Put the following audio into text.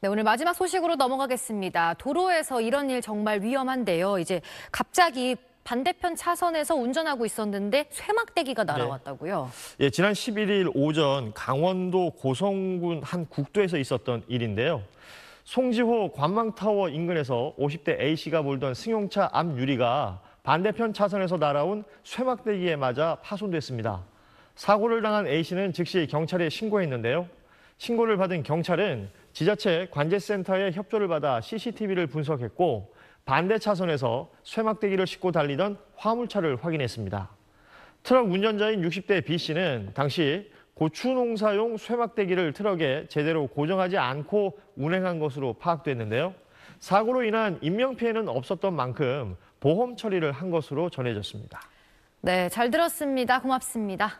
네, 오늘 마지막 소식으로 넘어가겠습니다. 도로에서 이런 일 정말 위험한데요. 이제 갑자기 반대편 차선에서 운전하고 있었는데 쇠막대기가 네. 날아왔다고요? 네. 예, 지난 11일 오전 강원도 고성군 한 국도에서 있었던 일인데요. 송지호 관망타워 인근에서 50대 A씨가 몰던 승용차 앞 유리가 반대편 차선에서 날아온 쇠막대기에 맞아 파손됐습니다. 사고를 당한 A씨는 즉시 경찰에 신고했는데요. 신고를 받은 경찰은 지자체 관제센터의 협조를 받아 CCTV를 분석했고 반대 차선에서 쇠막대기를 싣고 달리던 화물차를 확인했습니다. 트럭 운전자인 60대 B 씨는 당시 고추 농사용 쇠막대기를 트럭에 제대로 고정하지 않고 운행한 것으로 파악됐는데요. 사고로 인한 인명피해는 없었던 만큼 보험 처리를 한 것으로 전해졌습니다. 네, 잘 들었습니다. 고맙습니다.